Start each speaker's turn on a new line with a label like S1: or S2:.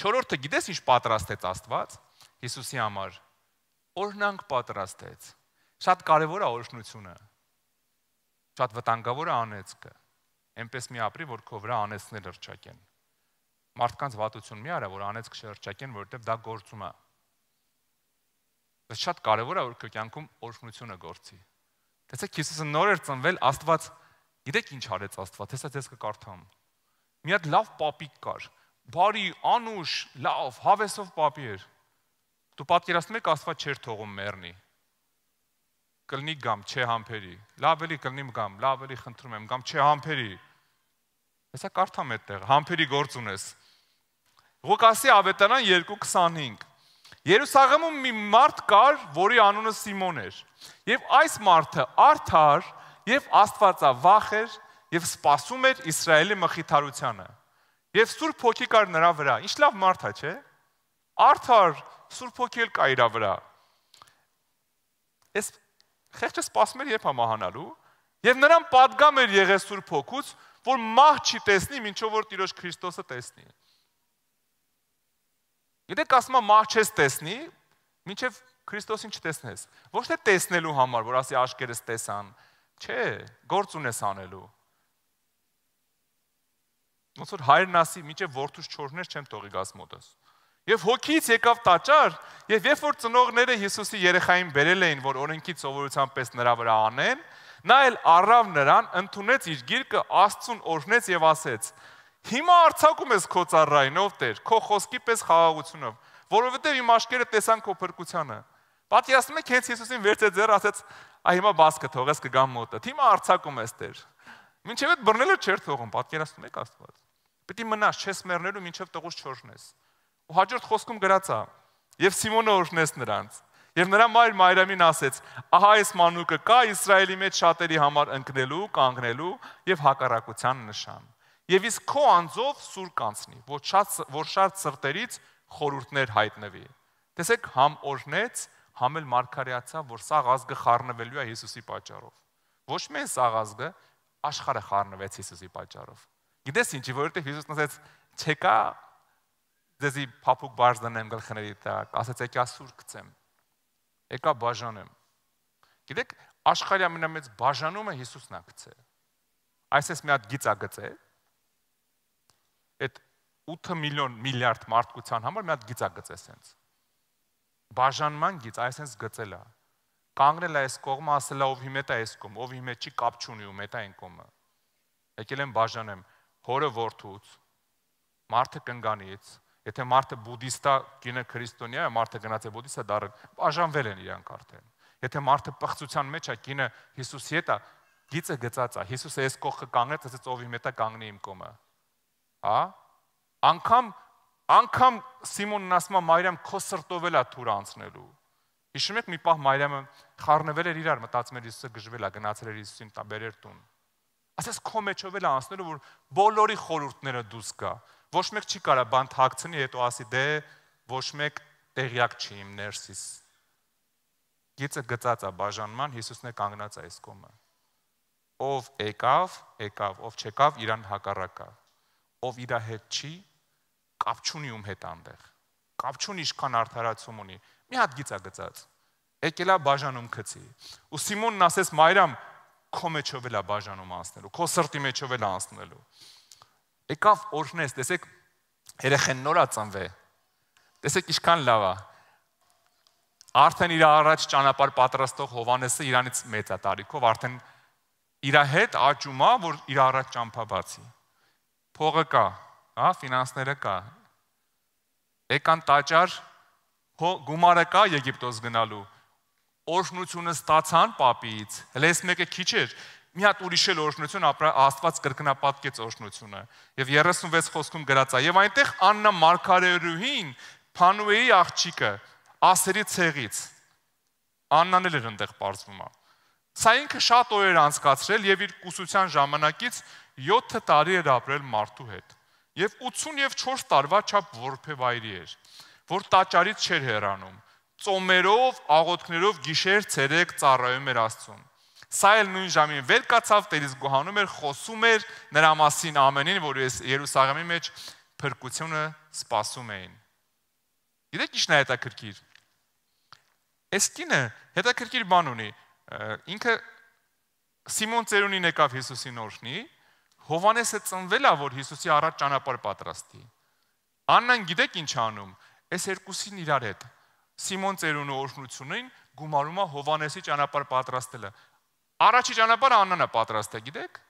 S1: Չորրորդը գիտես ինչ պատրաստեց Աստված Հիսուսի համար։ Օրհնանք պատրաստեց։ Շատ կարևոր է օրհնությունը։ Շատ վտանգավոր է անեծքը։ Էնպես մի ապրի, որ քո վրա անեծներ հրճակեն։ Մարդկանց վատություն մի արա, որ անեծք շհրճակեն, որովհետև դա գործում է։ Դա շատ կարևոր է, որ քո կյանքում օրհնությունը գործի։ Տեսեք, Հիսուսը նոր էր ծնվել, Աստված գիտեք ինչ արեց Աստված, հեսա ձեզ կկարդամ։ Մի հատ լավ պապիկ կար, բարի, անուշ, լավ, հավեսով papi էր։ Դու պատկերացնում ես Աստված չէր թողում մեռնի։ Կլնի գամ, չէ համբերի։ Լավ էլի կլնիմ գամ, լավ էլի խնդրում եմ գամ, չէ համբերի։ Հեսա կարդամ այդտեղ, համբերի գործ ունես։ Ղուկասի ավետարան 2:25 Երուսաղեմում մի մարդ կար, որի անունը Սիմոն էր։ Եվ այս մարդը արդար եւ Աստվածավախ էր եւ սпасում էր Իսրայելի մխիթարությանը։ Եվ Սուրբ Հոգի կար նրա վրա։ Ինչ լավ մարդ է, չէ՞։ Արդար Սուրբ Հոգի էլ կա իր վրա։ Էս խեղճը սпасում էր երբ համահանալու, եւ նրան падգամ էր եղել Սուրբ Հոգուց, որ մահ չի տեսնի, ինչով որ Տիրոջ Քրիստոսը տեսնի։ Եթե կասմա մահ չես տեսնի, ինչեւ Քրիստոսին չտեսնես։ Ոչ թե տեսնելու համար, որ ասի աշկերս տեսան, չէ, գործ ունես անելու Ոնց որ հայրն ասի, մինչև որդուս չորներ չեմ թողի գաս մոտս։ Եվ հոգից եկավ տաճար, եւ երբ որ ծնողները Հիսուսի երեխային բերել էին, որ օրենքի սովորության պես նրա վրա անեն, նա էլ առավ նրան, ընդունեց իր գիրկը, Աստծուն օրհնեց եւ ասեց. Հիմա արցակում ես քո ծառայինով Տեր, քո խոսքի պես խաղաղությունով, որովհետեւ իմ աշկերը տեսան քո փրկությանը։ Պատիասում եք հենց Հիսուսին վերցե ձեռ ասեց, «Այ հիմա բաց կթողես կգամ մոտը»։ Հիմա արցակում ես Տեր։ Մինչև այդ բռնելը չէր թողում, պատկերացնում եք Աստված։ Պետք է մնաս, չես մեռնելու, մինչև տղուս չօրհնես։ Ու հաջորդ խոսքում գրած է. Եվ Սիմոնը օրհնեց նրանց։ Եվ նրա մայր Մարիամին ասեց. Ահա այս մանուկը կա Իսրայելի մեջ շատերի համար ընկնելու, կանգնելու եւ հակառակության նշան։ Եվ իսկ քո անձով սուր կանցնի, որ շատ որ շատ սրտերից խորուրդներ հայտնվի։ Տեսեք, համ օրհնեց, համ էլ մարգարեացա, որ սաղ ազգը խառնվելու է Հիսուսի պատճառով։ Ոչ միայն սաղ ազգը, աշխարհը խառնվեց Հիսուսի պատճառով։ Գիտես ինչի, որովհետև Հիսուսն ասաց, չեկա դեզի փափուկ բարձ դնեմ գլխների տակ, ասաց եկա սուր գցեմ։ Եկա բաժանեմ։ Գիտեք, աշխարհի ամենամեծ բաժանումը Հիսուսն է գցել։ Այսպես մի հատ գիծ է գցել։ Այդ 8 միլիոն միլիարդ մարդկության համար մի հատ գիծ է գցել sense։ Բաժանման գիծ, այսպես գծել է։ Կանգնել է այս կողմը, ասել է ով հիմ է այս կողմ, ով հիմ է չի կապ չունի ու մետա այն կողմը։ Եկել եմ բաժանեմ հորը որդուց, մարդը կնգանից, եթե մարդը բուդիստա, կինը քրիստոնյա է, մարդը գնաց է բուդիստա դառը, բաժանվել են իրանք արդեն։ Եթե մարդը պղծության մեջ է, կինը Հիսուսի հետ է, գիծը գծած է։ Հիսուսը այս կողքը կանգնեց, ասեց ով իմ հետ է կանգնի իմ կոմը։ Հա? Անկամ անկամ Սիմոնն ասում է Մարիամ քո սրտով էլա թուր անցնելու։ Հիշում եք մի պահ Մարիամը խառնվել էր իրար, մտածում էր Հիսուսը գժվել է, գնացել էր Հիսուսին տաբերեր տուն։ Ասես քո մեջով էլ անցնելու որ բոլորի խորհուրդները դուս գա։ Ոչ մեկ չի կարա բան թաքցնի, հետո ասի դե ոչ մեկ տեղյակ չի իմ ներսիս։ Գիծը գծած է բաժանման, Հիսուսն է կանգնած այս կողմը։ Ով եկավ, եկավ, ով չեկավ, իրան հակառակա։ Ով իրա հետ չի, կապ չունի ում հետ անտեղ։ Կապ չունի իշքան արդարացում ունի։ Մի հատ գիծա գծած։ Եկելա բաժանում քցի։ Ու Սիմոնն ասես Մարիամ, քո մեջով էլ է բաժանում անցնելու, քո սրտի մեջով էլ անցնելու։ Եկավ օրհնես, տեսեք, երեխեն նորա ծնվե։ Տեսեք ինչքան լավ է։ Արդեն իր առաջ ճանապարհ պատրաստող Հովանեսը իրանից մեծ է տարիքով, արդեն իր հետ աճում է, որ իր առաջ ճամփա բացի։ Փողը կա, հա, ֆինանսները կա։ Եկան տաճար, հո գումարը կա Եգիպտոս գնալու օրհնությունը ստացան Պապից։ Հələ այս մեկը քիչ էր։ Մի հատ ուրիշ էլ օրհնություն Աստված կրկնապատկեց օրհնությունը։ Եվ 36 խոսքում գրած է, եւ այնտեղ Աննա Մարգարեյրուհին Փանուեի աղջիկը ասերի ցեղից Աննան էլ էր այնտեղ բարձվում։ Սա ինքը շատ օրեր անցկացրել եւ իր կուսության ժամանակից 7 տարի էր ապրել մարդու հետ։ Եվ 80 եւ 4 տարվա չափ որբևայրի էր, որ տաճարից չէր հեռանում ծոմերով, աղոթքներով գիշեր ցերեկ ծառայում էր Աստծուն։ Սա էլ նույն ժամին վեր կացավ, տերից գոհանում էր, խոսում էր նրա մասին ամենին, որ ես Երուսաղեմի մեջ փրկությունը սպասում էին։ Գիտեք ի՞նչն է հետաքրքիր։ Այս կինը հետաքրքիր բան ունի։ Ինքը Սիմոն Ծերունին եկավ Հիսուսին օրհնի, Հովանեսը ծնվել է, որ Հիսուսի առաջ ճանապարհ պատրաստի։ Աննան գիտեք ինչ անում։ Այս երկուսին իրար հետ Սիմոն ծերունու օրհնությունին գումարում է Հովանեսի ճանապարհ պատրաստելը։ Առաջի ճանապարհը Աննան է պատրաստել, գիտեք։